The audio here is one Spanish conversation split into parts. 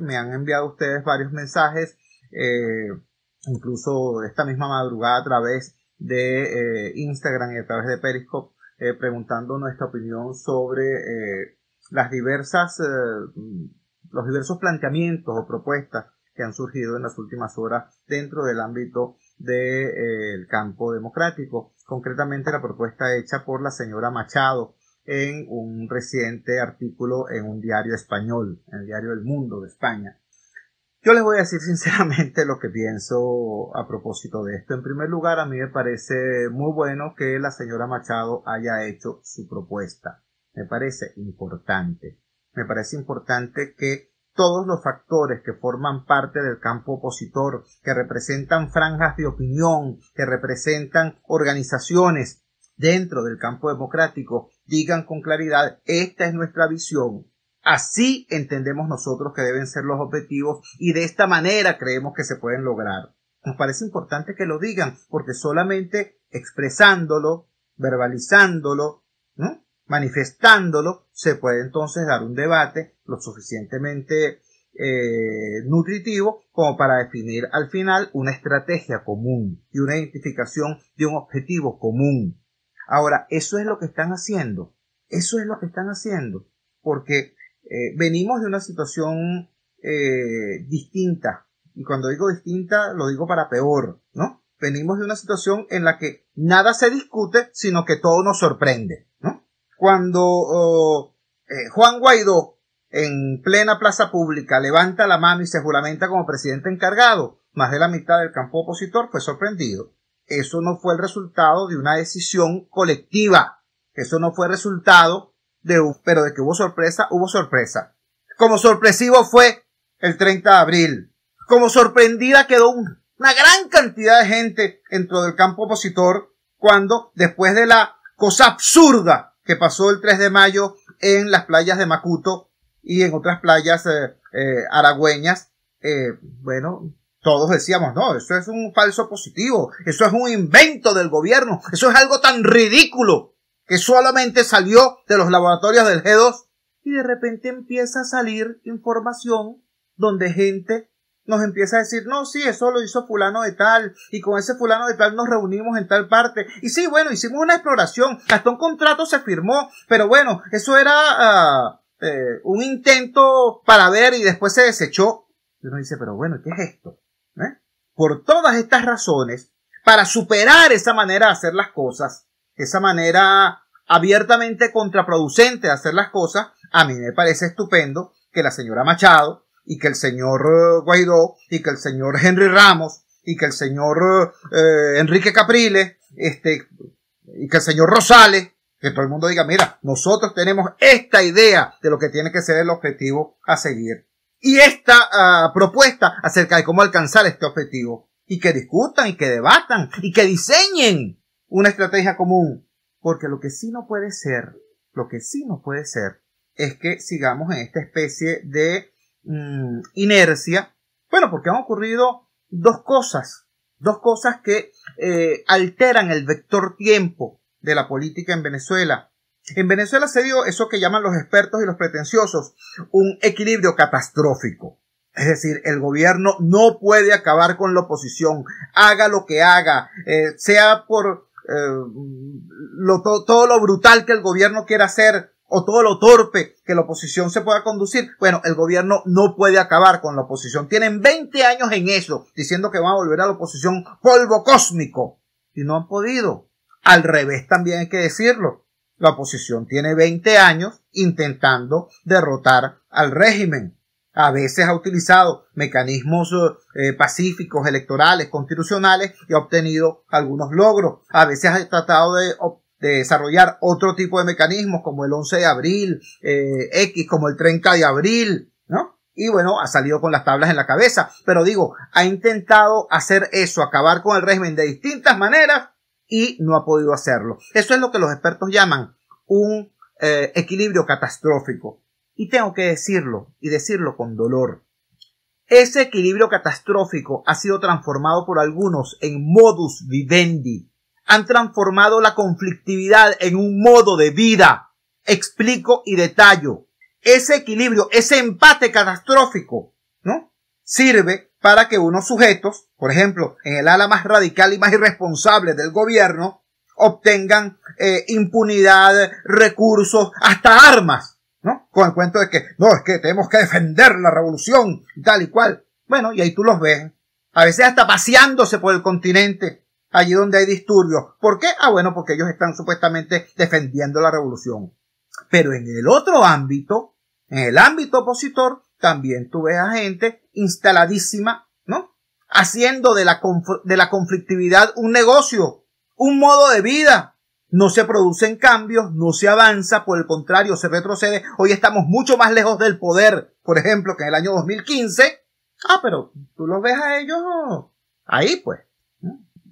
me han enviado ustedes varios mensajes, eh, incluso esta misma madrugada a través de eh, Instagram y a través de Periscope, eh, preguntando nuestra opinión sobre las diversas, los diversos planteamientos o propuestas que han surgido en las últimas horas dentro del ámbito del campo democrático, concretamente la propuesta hecha por la señora Machado, en un reciente artículo en un diario español, en el diario El Mundo de España. Yo les voy a decir sinceramente lo que pienso a propósito de esto. En primer lugar, a mí me parece muy bueno que la señora Machado haya hecho su propuesta. Me parece importante. Me parece importante que todos los factores que forman parte del campo opositor, que representan franjas de opinión, que representan organizaciones dentro del campo democrático, digan con claridad, esta es nuestra visión. Así entendemos nosotros que deben ser los objetivos y de esta manera creemos que se pueden lograr. Nos parece importante que lo digan porque solamente expresándolo, verbalizándolo, manifestándolo, se puede entonces dar un debate lo suficientemente eh, nutritivo como para definir al final una estrategia común y una identificación de un objetivo común. Ahora, eso es lo que están haciendo. Eso es lo que están haciendo. Porque eh, venimos de una situación eh, distinta. Y cuando digo distinta, lo digo para peor, ¿no? Venimos de una situación en la que nada se discute, sino que todo nos sorprende, ¿no? Cuando oh, eh, Juan Guaidó, en plena plaza pública, levanta la mano y se juramenta como presidente encargado, más de la mitad del campo opositor fue sorprendido eso no fue el resultado de una decisión colectiva, eso no fue resultado de pero de que hubo sorpresa, hubo sorpresa. Como sorpresivo fue el 30 de abril, como sorprendida quedó una gran cantidad de gente dentro del campo opositor cuando después de la cosa absurda que pasó el 3 de mayo en las playas de Macuto y en otras playas eh, eh, aragüeñas, eh, bueno, todos decíamos, no, eso es un falso positivo, eso es un invento del gobierno, eso es algo tan ridículo que solamente salió de los laboratorios del G2 y de repente empieza a salir información donde gente nos empieza a decir, no, sí, eso lo hizo fulano de tal, y con ese fulano de tal nos reunimos en tal parte. Y sí, bueno, hicimos una exploración, hasta un contrato se firmó, pero bueno, eso era ah, eh, un intento para ver y después se desechó. Y uno dice, pero bueno, ¿qué es esto? ¿eh? Por todas estas razones, para superar esa manera de hacer las cosas, esa manera abiertamente contraproducente de hacer las cosas, a mí me parece estupendo que la señora Machado y que el señor eh, Guaidó y que el señor Henry Ramos y que el señor eh, Enrique Capriles este, y que el señor Rosales, que todo el mundo diga, mira, nosotros tenemos esta idea de lo que tiene que ser el objetivo a seguir y esta ah, propuesta acerca de cómo alcanzar este objetivo. Y que discutan y que debatan y que diseñen una estrategia común. Porque lo que sí no puede ser, lo que sí no puede ser, es que sigamos en esta especie de mm, inercia. Bueno, porque han ocurrido dos cosas, dos cosas que eh, alteran el vector tiempo de la política en Venezuela. En Venezuela se dio eso que llaman los expertos y los pretenciosos un equilibrio catastrófico. Es decir, el gobierno no puede acabar con la oposición, haga lo que haga, eh, sea por eh, todo, todo lo brutal que el gobierno quiera hacer o todo lo torpe que la oposición se pueda conducir. Bueno, el gobierno no puede acabar con la oposición. Tienen 20 años en eso, diciendo que van a volver a la oposición polvo cósmico. Y no han podido. Al revés también hay que decirlo. La oposición tiene 20 años intentando derrotar al régimen. A veces ha utilizado mecanismos eh, eh, pacíficos, electorales, constitucionales y ha obtenido algunos logros. A veces ha tratado de, desarrollar otro tipo de mecanismos como el 11 de abril, eh, X como el 30 de abril, ¿no? Y bueno, ha salido con las tablas en la cabeza. Pero digo, ha intentado hacer eso, acabar con el régimen de distintas maneras y no ha podido hacerlo. Eso es lo que los expertos llaman un eh, equilibrio catastrófico. Y tengo que decirlo, y decirlo con dolor. Ese equilibrio catastrófico ha sido transformado por algunos en modus vivendi. Han transformado la conflictividad en un modo de vida. Explico y detallo. Ese equilibrio, ese empate catastrófico, ¿no? Sirve para que unos sujetos, por ejemplo, en el ala más radical y más irresponsable del gobierno, obtengan eh, impunidad, recursos, hasta armas, ¿no? Con el cuento de que, no, es que tenemos que defender la revolución, tal y cual. Bueno, y ahí tú los ves. A veces hasta paseándose por el continente, allí donde hay disturbios. ¿Por qué? Ah, bueno, porque ellos están supuestamente defendiendo la revolución. Pero en el otro ámbito, en el ámbito opositor, también tú ves a gente instaladísima, ¿no? Haciendo de la, de la conflictividad un negocio, un modo de vida. No se producen cambios, no se avanza, por el contrario, se retrocede. Hoy estamos mucho más lejos del poder, por ejemplo, que en el año 2015. Ah, pero tú los ves a ellos oh, ahí, pues,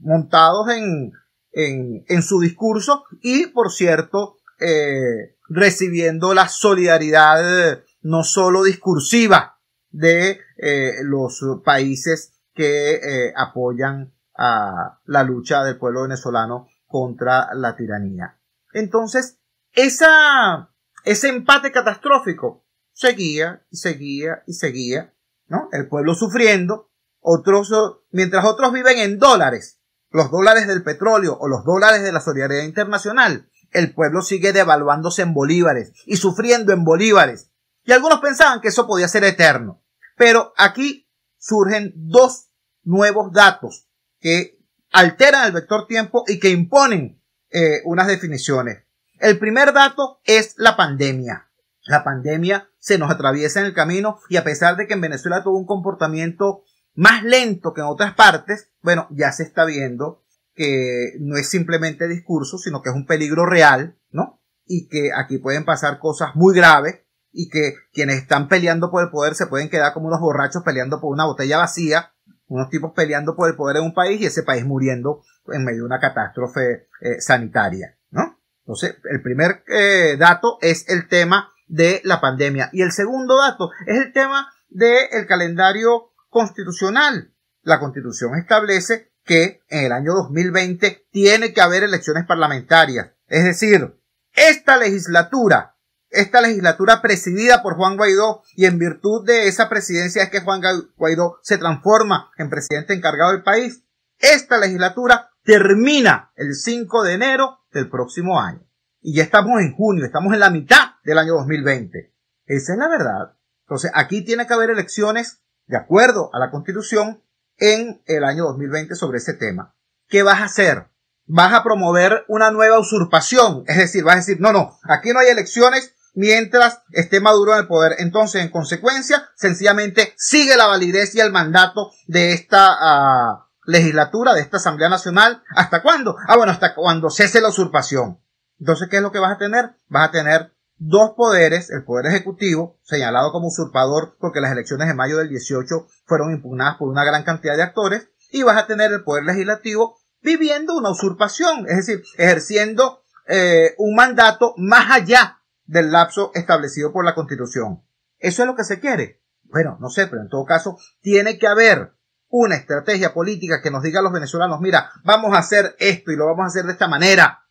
montados en, su discurso y, por cierto, eh, recibiendo la solidaridad no solo discursiva, de eh, los países que eh, apoyan a la lucha del pueblo venezolano contra la tiranía. Entonces, esa, ese empate catastrófico seguía y seguía y seguía, ¿no? El pueblo sufriendo, otros, eh, mientras otros viven en dólares, los dólares del petróleo o los dólares de la solidaridad internacional, el pueblo sigue devaluándose en bolívares y sufriendo en bolívares y algunos pensaban que eso podía ser eterno. Pero aquí surgen dos nuevos datos que alteran el vector tiempo y que imponen eh, unas definiciones. El primer dato es la pandemia. La pandemia se nos atraviesa en el camino y a pesar de que en Venezuela tuvo un comportamiento más lento que en otras partes, bueno, ya se está viendo que no es simplemente discurso, sino que es un peligro real, ¿no? Y que aquí pueden pasar cosas muy graves y que quienes están peleando por el poder se pueden quedar como unos borrachos peleando por una botella vacía, unos tipos peleando por el poder en un país y ese país muriendo en medio de una catástrofe eh, sanitaria, ¿no? Entonces, el primer eh, dato es el tema de la pandemia y el segundo dato es el tema del calendario constitucional. La constitución establece que en el año 2020 tiene que haber elecciones parlamentarias, es decir, esta legislatura esta legislatura presidida por Juan Guaidó y en virtud de esa presidencia es que Juan Guaidó se transforma en presidente encargado del país. Esta legislatura termina el 5 de enero del próximo año. Y ya estamos en junio, estamos en la mitad del año 2020. Esa es la verdad. Entonces, aquí tiene que haber elecciones de acuerdo a la constitución en el año 2020 sobre ese tema. ¿Qué vas a hacer? vas a promover una nueva usurpación. Es decir, vas a decir, no, no, aquí no hay elecciones mientras esté Maduro en el poder. Entonces, en consecuencia, sencillamente sigue la validez y el mandato de esta ah, legislatura, de esta Asamblea Nacional. ¿Hasta cuándo? Ah, bueno, hasta cuando cese la usurpación. Entonces, ¿qué es lo que vas a tener? Vas a tener dos poderes, el poder ejecutivo, señalado como usurpador porque las elecciones de mayo del 18 fueron impugnadas por una gran cantidad de actores, y vas a tener el poder legislativo viviendo una usurpación, es decir, ejerciendo eh, un mandato más allá del lapso establecido por la Constitución. ¿Eso es lo que se quiere? Bueno, no sé, pero en todo caso, tiene que haber una estrategia política que nos diga a los venezolanos, mira, vamos a hacer esto y lo vamos a hacer de esta manera.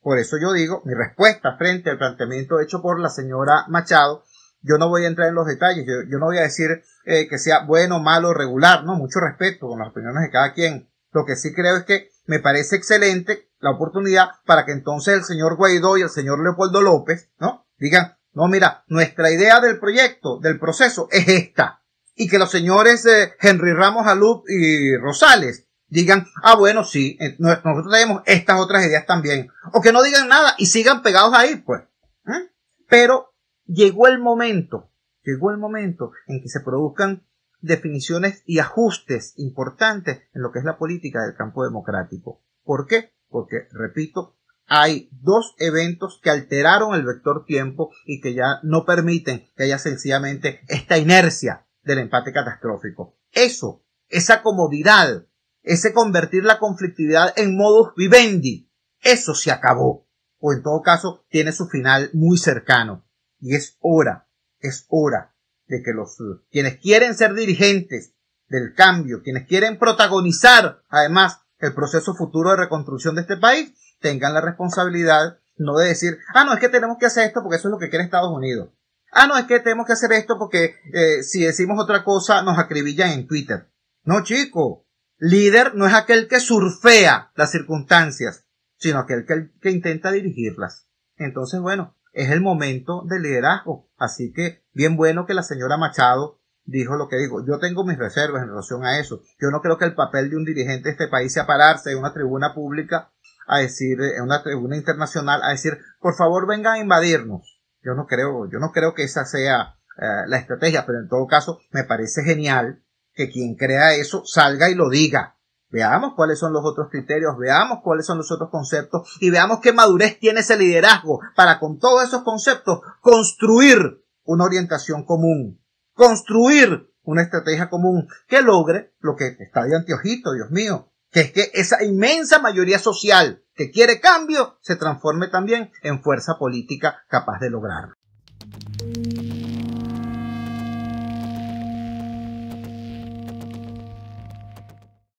Por eso yo digo, mi respuesta frente al planteamiento hecho por la señora Machado, yo no voy a entrar en los detalles, yo, no voy a decir eh, que sea bueno, malo, regular, no, mucho respeto con las opiniones de cada quien. Lo que sí creo es que me parece excelente la oportunidad para que entonces el señor Guaidó y el señor Leopoldo López, ¿no? Digan, no, mira, nuestra idea del proyecto, del proceso, es esta. Y que los señores eh, Henry Ramos Alup y Rosales digan, ah, bueno, sí, eh, nosotros tenemos estas otras ideas también. O que no digan nada y sigan pegados ahí, pues. ¿eh? Pero llegó el momento, llegó el momento en que se produzcan definiciones y ajustes importantes en lo que es la política del campo democrático. ¿Por qué? Porque, repito, hay dos eventos que alteraron el vector tiempo y que ya no permiten que haya sencillamente esta inercia del empate catastrófico. Eso, esa comodidad, ese convertir la conflictividad en modus vivendi, eso se acabó. O en todo caso, tiene su final muy cercano. Y es hora, es hora de que los eh, quienes quieren ser dirigentes del cambio, quienes quieren protagonizar además el proceso futuro de reconstrucción de este país, tengan la responsabilidad no de decir, ah, no, es que tenemos que hacer esto porque eso es lo que quiere Estados Unidos. Ah, no, es que tenemos que hacer esto porque eh, si decimos otra cosa nos acribillan en Twitter. No, chico, líder no es aquel que surfea las circunstancias, sino aquel que, que intenta dirigirlas. Entonces, bueno, es el momento de liderazgo. Así que bien bueno que la señora Machado dijo lo que dijo, Yo tengo mis reservas en relación a eso. Yo no creo que el papel de un dirigente de este país sea pararse en una tribuna pública a decir, en una tribuna internacional, a decir, por favor vengan a invadirnos. Yo no creo, yo no creo que esa sea eh, la estrategia, pero en todo caso me parece genial que quien crea eso salga y lo diga. Veamos cuáles son los otros criterios, veamos cuáles son los otros conceptos y veamos qué madurez tiene ese liderazgo para con todos esos conceptos construir una orientación común, construir una estrategia común que logre lo que está de anteojito, Dios mío, que es que esa inmensa mayoría social que quiere cambio se transforme también en fuerza política capaz de lograrlo.